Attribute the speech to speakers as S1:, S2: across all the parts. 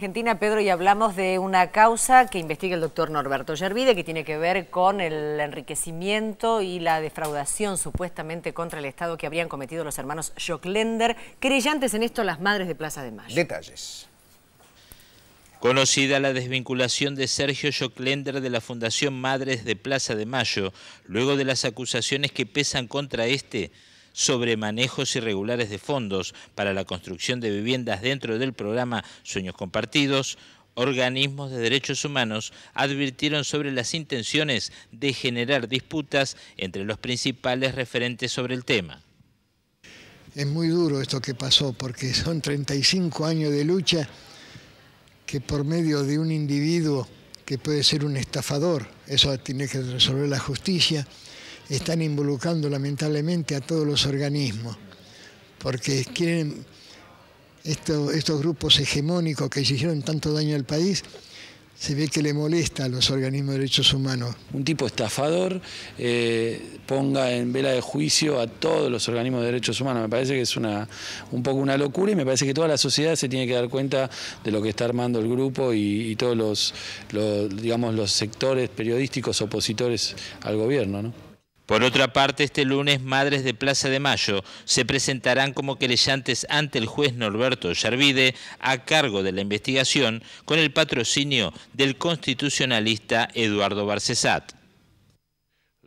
S1: Argentina, Pedro, y hablamos de una causa que investiga el doctor Norberto Yervide, que tiene que ver con el enriquecimiento y la defraudación supuestamente contra el Estado que habrían cometido los hermanos Joclender, creyentes en esto las madres de Plaza de Mayo. Detalles. Conocida la desvinculación de Sergio Joclender de la Fundación Madres de Plaza de Mayo, luego de las acusaciones que pesan contra este, sobre manejos irregulares de fondos para la construcción de viviendas dentro del programa Sueños Compartidos, organismos de derechos humanos advirtieron sobre las intenciones de generar disputas entre los principales referentes sobre el tema.
S2: Es muy duro esto que pasó porque son 35 años de lucha que por medio de un individuo que puede ser un estafador, eso tiene que resolver la justicia, están involucrando lamentablemente a todos los organismos, porque quieren estos grupos hegemónicos que hicieron tanto daño al país, se ve que le molesta a los organismos de derechos humanos.
S3: Un tipo estafador eh, ponga en vela de juicio a todos los organismos de derechos humanos. Me parece que es una, un poco una locura y me parece que toda la sociedad se tiene que dar cuenta de lo que está armando el grupo y, todos los, los, digamos, los sectores periodísticos opositores al gobierno. ¿no?
S1: Por otra parte, este lunes, madres de Plaza de Mayo se presentarán como querellantes ante el juez Norberto Yarvide a cargo de la investigación con el patrocinio del constitucionalista Eduardo Barcesat.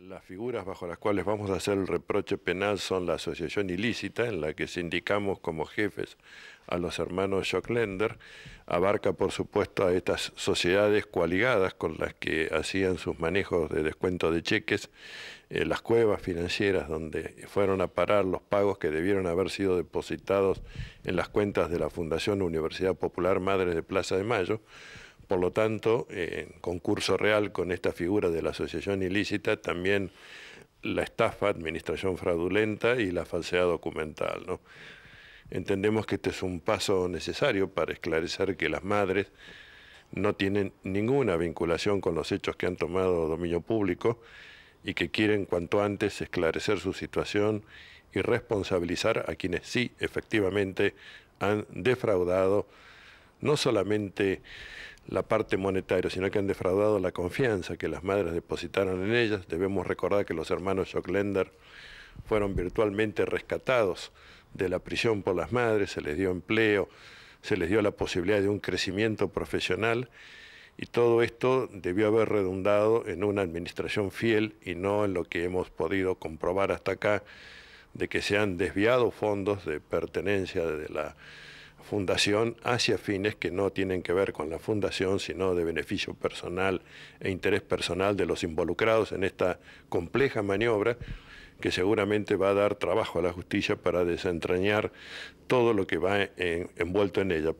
S4: Las figuras bajo las cuales vamos a hacer el reproche penal son la asociación ilícita, en la que sindicamos como jefes a los hermanos Schocklender, abarca por supuesto a estas sociedades coaligadas con las que hacían sus manejos de descuento de cheques, eh, las cuevas financieras donde fueron a parar los pagos que debieron haber sido depositados en las cuentas de la Fundación Universidad Popular madres de Plaza de Mayo, por lo tanto, en concurso real con esta figura de la asociación ilícita, también la estafa, administración fraudulenta y la falsedad documental. ¿no? Entendemos que este es un paso necesario para esclarecer que las madres no tienen ninguna vinculación con los hechos que han tomado dominio público y que quieren cuanto antes esclarecer su situación y responsabilizar a quienes sí efectivamente han defraudado no solamente la parte monetaria, sino que han defraudado la confianza que las madres depositaron en ellas. Debemos recordar que los hermanos Jocklender fueron virtualmente rescatados de la prisión por las madres, se les dio empleo, se les dio la posibilidad de un crecimiento profesional y todo esto debió haber redundado en una administración fiel y no en lo que hemos podido comprobar hasta acá de que se han desviado fondos de pertenencia de la fundación hacia fines que no tienen que ver con la fundación, sino de beneficio personal e interés personal de los involucrados en esta compleja maniobra que seguramente va a dar trabajo a la justicia para desentrañar todo lo que va envuelto en ella.